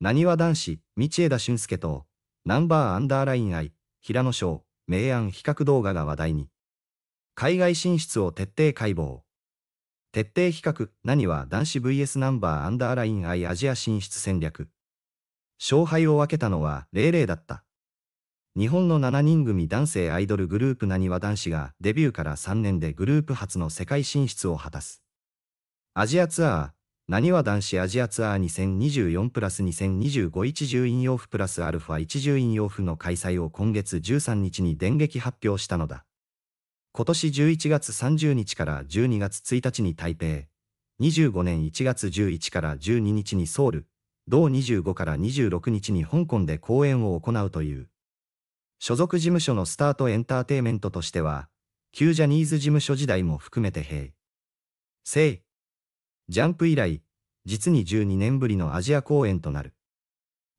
なにわ男子、道枝俊介と、ナンバーアンダーライン愛、平野翔、明暗比較動画が話題に。海外進出を徹底解剖。徹底比較、なには男子 VS ナンバーアンダーライン愛アジア進出戦略。勝敗を分けたのは00だった。日本の7人組男性アイドルグループなにわ男子がデビューから3年でグループ初の世界進出を果たす。アジアツアーなにわ男子アジアツアー2024プラス2025一重引用譜プラスアルファ一重引用譜の開催を今月13日に電撃発表したのだ。今年11月30日から12月1日に台北、25年1月11から12日にソウル、同25から26日に香港で公演を行うという。所属事務所のスタートエンターテイメントとしては、旧ジャニーズ事務所時代も含めて平、生、ジャンプ以来、実に12年ぶりのアジア公演となる。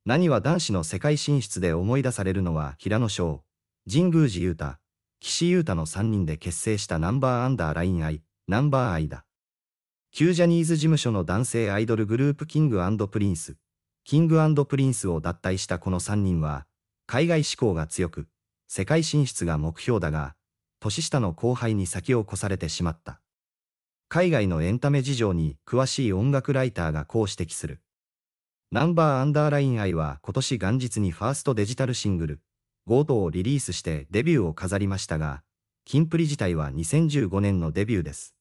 何は男子の世界進出で思い出されるのは平野翔、神宮寺雄太、岸優太の3人で結成したナンバーアンダーラインアイ、ナンバーアイだ。旧ジャニーズ事務所の男性アイドルグループキングプリンス、キングプリンスを脱退したこの3人は、海外志向が強く、世界進出が目標だが、年下の後輩に先を越されてしまった。海外のエンタメ事情に詳しい音楽ライターがこう指摘する。ナンバーアンダーライン愛は今年元日にファーストデジタルシングル、ゴートをリリースしてデビューを飾りましたが、キンプリ自体は2015年のデビューです。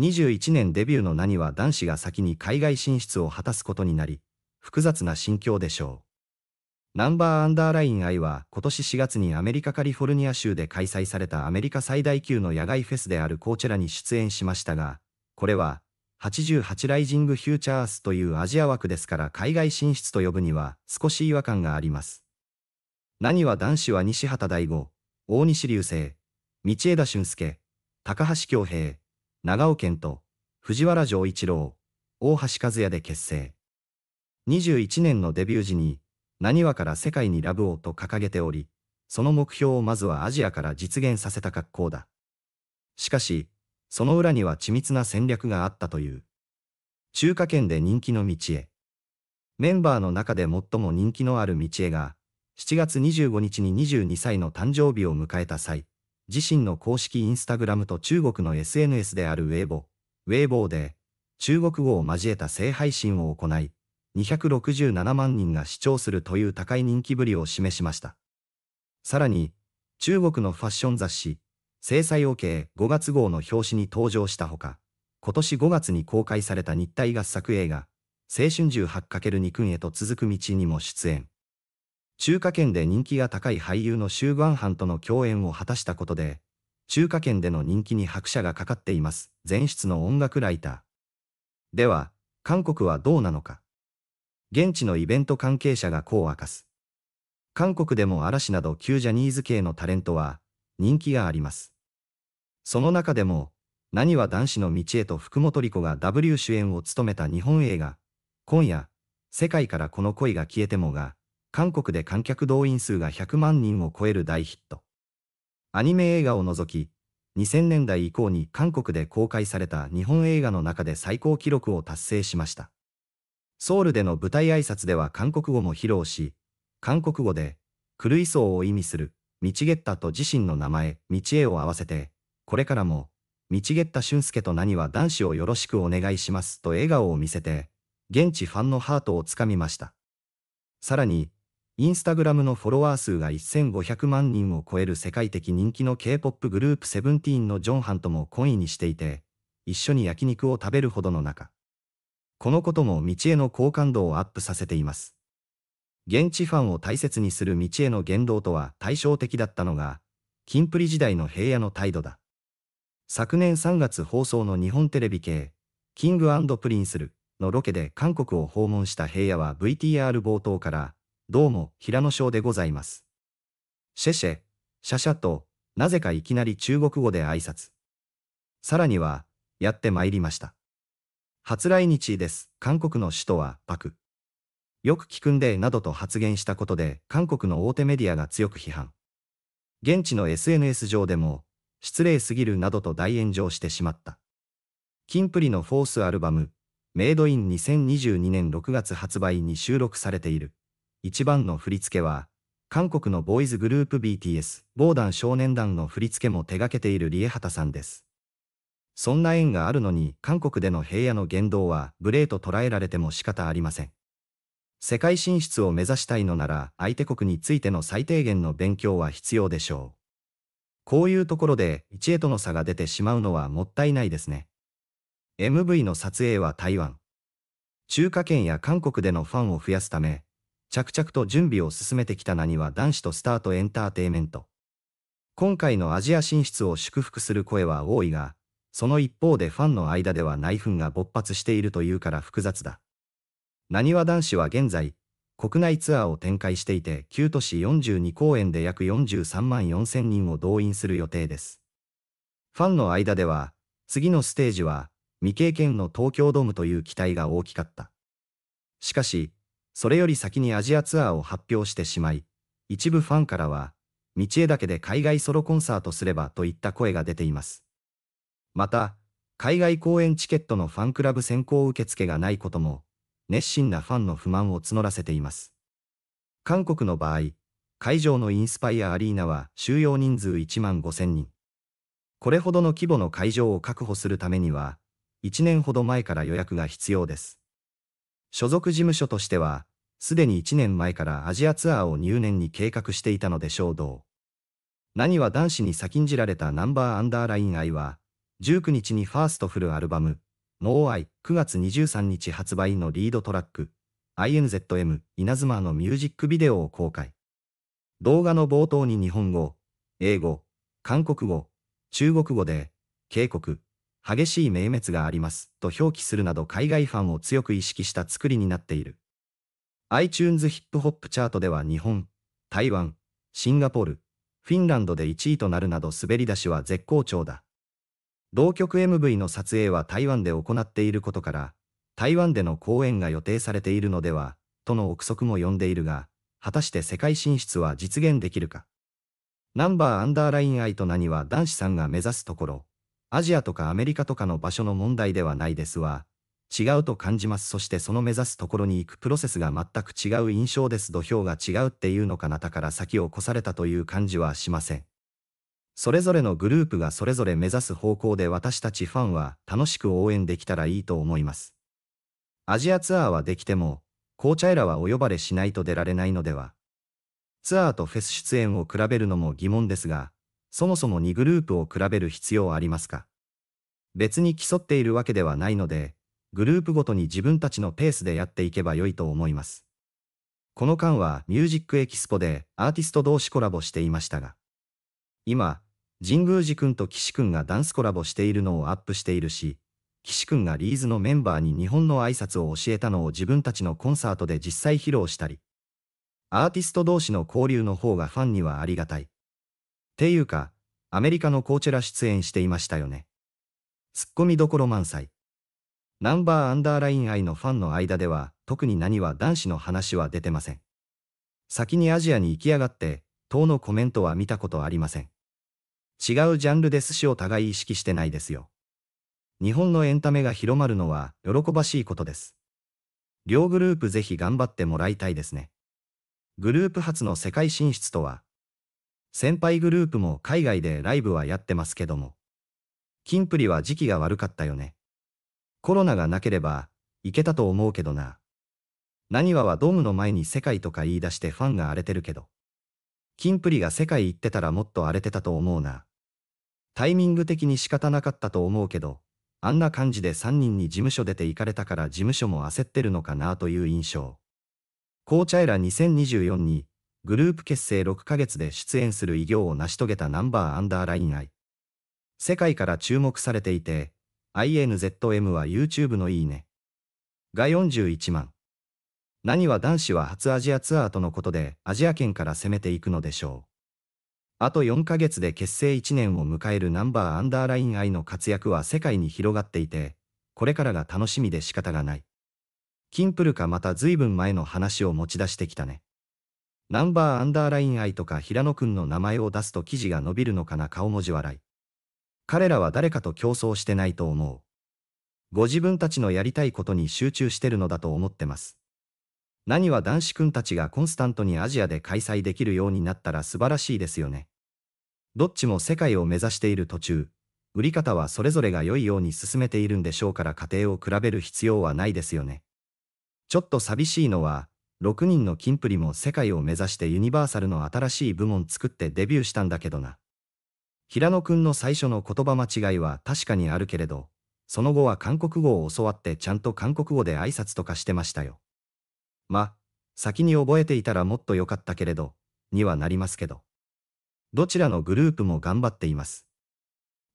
21年デビューの何は男子が先に海外進出を果たすことになり、複雑な心境でしょう。ナンバーアンダーライン I は今年4月にアメリカカリフォルニア州で開催されたアメリカ最大級の野外フェスであるコーチェラに出演しましたが、これは88ライジングフューチャースというアジア枠ですから海外進出と呼ぶには少し違和感があります。何は男子は西畑大吾、大西流星、道枝俊介、高橋恭平、長尾健と藤原丈一郎、大橋和也で結成。21年のデビュー時ににわから世界にラブをと掲げており、その目標をまずはアジアから実現させた格好だ。しかし、その裏には緻密な戦略があったという。中華圏で人気の道へ。メンバーの中で最も人気のある道へが、7月25日に22歳の誕生日を迎えた際、自身の公式インスタグラムと中国の SNS であるウェイボ、ウェイボーで、中国語を交えた性配信を行い、267万人が視聴するという高い人気ぶりを示しました。さらに、中国のファッション雑誌、制裁 OK5 月号の表紙に登場したほか、今年5月に公開された日体合作映画、青春 18×2 君へと続く道にも出演。中華圏で人気が高い俳優のシュー・グンハンとの共演を果たしたことで、中華圏での人気に拍車がかかっています。前室の音楽ライター。では、韓国はどうなのか現地のイベント関係者がこう明かす。韓国でも嵐など旧ジャニーズ系のタレントは人気があります。その中でも、何は男子の道へと福本莉子が W 主演を務めた日本映画、今夜、世界からこの恋が消えてもが、韓国で観客動員数が100万人を超える大ヒット。アニメ映画を除き、2000年代以降に韓国で公開された日本映画の中で最高記録を達成しました。ソウルでの舞台挨拶では韓国語も披露し、韓国語で、狂いうを意味する、道ゲッタと自身の名前、道エを合わせて、これからも、道ゲッタ俊介と何は男子をよろしくお願いしますと笑顔を見せて、現地ファンのハートをつかみました。さらに、インスタグラムのフォロワー数が1500万人を超える世界的人気の K-POP グループセブンティーンのジョンハンとも懇意にしていて、一緒に焼肉を食べるほどの中。このことも道への好感度をアップさせています。現地ファンを大切にする道への言動とは対照的だったのが、キンプリ時代の平野の態度だ。昨年3月放送の日本テレビ系、キングプリンスルのロケで韓国を訪問した平野は VTR 冒頭から、どうも平野翔でございます。シェシェ、シャシャと、なぜかいきなり中国語で挨拶。さらには、やってまいりました。初来日です。韓国の首都はパク。よく聞くんで、などと発言したことで、韓国の大手メディアが強く批判。現地の SNS 上でも、失礼すぎるなどと大炎上してしまった。キンプリのフォースアルバム、メイドイン2022年6月発売に収録されている。一番の振り付けは、韓国のボーイズグループ BTS、防弾少年団の振り付けも手掛けているリエハタさんです。そんな縁があるのに韓国での平野の言動は無礼と捉えられても仕方ありません。世界進出を目指したいのなら相手国についての最低限の勉強は必要でしょう。こういうところで一へとの差が出てしまうのはもったいないですね。MV の撮影は台湾。中華圏や韓国でのファンを増やすため、着々と準備を進めてきたなには男子とスタートエンターテイメント。今回のアジア進出を祝福する声は多いが、その一方でファンの間では内紛が勃発しているというから複雑だ。なにわ男子は現在、国内ツアーを展開していて9都市42公演で約43万4千人を動員する予定です。ファンの間では、次のステージは未経験の東京ドームという期待が大きかった。しかし、それより先にアジアツアーを発表してしまい、一部ファンからは、道枝家で海外ソロコンサートすればといった声が出ています。また、海外公演チケットのファンクラブ先行受付がないことも、熱心なファンの不満を募らせています。韓国の場合、会場のインスパイアアリーナは収容人数1万5000人。これほどの規模の会場を確保するためには、1年ほど前から予約が必要です。所属事務所としては、すでに1年前からアジアツアーを入念に計画していたのでしょうどう。何は男子に先んじられたナンバーアンダーライン愛は、19日にファーストフルアルバム、No I、9月23日発売のリードトラック、INZM 稲妻のミュージックビデオを公開。動画の冒頭に日本語、英語、韓国語、中国語で、警告、激しい明滅があります、と表記するなど海外ファンを強く意識した作りになっている。iTunes ヒップホップチャートでは日本、台湾、シンガポール、フィンランドで1位となるなど滑り出しは絶好調だ。同曲 MV の撮影は台湾で行っていることから、台湾での公演が予定されているのでは、との憶測も呼んでいるが、果たして世界進出は実現できるか。ナンバーアンダーラインアイと何は男子さんが目指すところ、アジアとかアメリカとかの場所の問題ではないですわ。違うと感じます。そしてその目指すところに行くプロセスが全く違う印象です。土俵が違うっていうのかなだから先を越されたという感じはしません。それぞれのグループがそれぞれ目指す方向で私たちファンは楽しく応援できたらいいと思います。アジアツアーはできても、紅茶エラはお呼ばれしないと出られないのでは。ツアーとフェス出演を比べるのも疑問ですが、そもそも2グループを比べる必要ありますか別に競っているわけではないので、グループごとに自分たちのペースでやっていけば良いと思います。この間はミュージックエキスポでアーティスト同士コラボしていましたが、今、神宮寺くんと岸くんがダンスコラボしているのをアップしているし、岸くんがリーズのメンバーに日本の挨拶を教えたのを自分たちのコンサートで実際披露したり、アーティスト同士の交流の方がファンにはありがたい。っていうか、アメリカのコーチェラ出演していましたよね。ツッコミどころ満載。ナンバーアンダーライン愛のファンの間では、特に何は男子の話は出てません。先にアジアに行きやがって、等のコメントは見たことありません。違うジャンルで寿司を互い意識してないですよ。日本のエンタメが広まるのは喜ばしいことです。両グループぜひ頑張ってもらいたいですね。グループ初の世界進出とは、先輩グループも海外でライブはやってますけども、キンプリは時期が悪かったよね。コロナがなければ、いけたと思うけどな。何わはドームの前に世界とか言い出してファンが荒れてるけど、キンプリが世界行ってたらもっと荒れてたと思うな。タイミング的に仕方なかったと思うけど、あんな感じで3人に事務所出て行かれたから事務所も焦ってるのかなという印象。紅茶エラ2024に、グループ結成6ヶ月で出演する偉業を成し遂げたナンバーアンダーライン愛。世界から注目されていて、INZM は YouTube のいいね。が41万。何は男子は初アジアツアーとのことでアジア圏から攻めていくのでしょう。あと4ヶ月で結成1年を迎えるナンバーアンダーライン愛の活躍は世界に広がっていて、これからが楽しみで仕方がない。キンプルかまた随分前の話を持ち出してきたね。ナンバーアンダーライン愛とか平野くんの名前を出すと記事が伸びるのかな顔文字笑い。彼らは誰かと競争してないと思う。ご自分たちのやりたいことに集中してるのだと思ってます。何は男子くんたちがコンスタントにアジアで開催できるようになったら素晴らしいですよね。どっちも世界を目指している途中、売り方はそれぞれが良いように進めているんでしょうから過程を比べる必要はないですよね。ちょっと寂しいのは、6人のキンプリも世界を目指してユニバーサルの新しい部門作ってデビューしたんだけどな。平野くんの最初の言葉間違いは確かにあるけれど、その後は韓国語を教わってちゃんと韓国語で挨拶とかしてましたよ。ま、先に覚えていたらもっと良かったけれど、にはなりますけど。どちらのグループも頑張っています。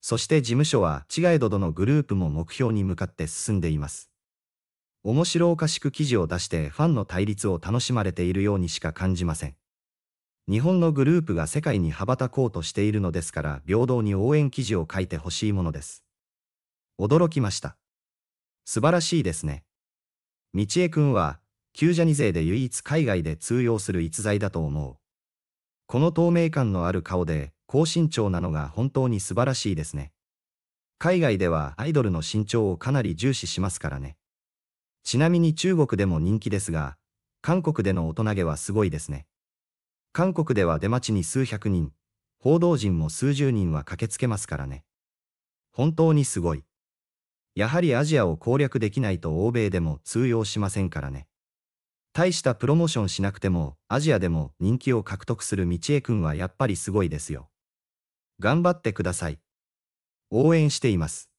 そして事務所は違えどどのグループも目標に向かって進んでいます。面白おかしく記事を出してファンの対立を楽しまれているようにしか感じません。日本のグループが世界に羽ばたこうとしているのですから平等に応援記事を書いてほしいものです。驚きました。素晴らしいですね。道江くんは、旧ジャニ勢で唯一海外で通用する逸材だと思う。この透明感のある顔で、高身長なのが本当に素晴らしいですね。海外ではアイドルの身長をかなり重視しますからね。ちなみに中国でも人気ですが、韓国での大人げはすごいですね。韓国では出待ちに数百人、報道陣も数十人は駆けつけますからね。本当にすごい。やはりアジアを攻略できないと欧米でも通用しませんからね。大したプロモーションしなくても、アジアでも人気を獲得する道江くんはやっぱりすごいですよ。頑張ってください。応援しています。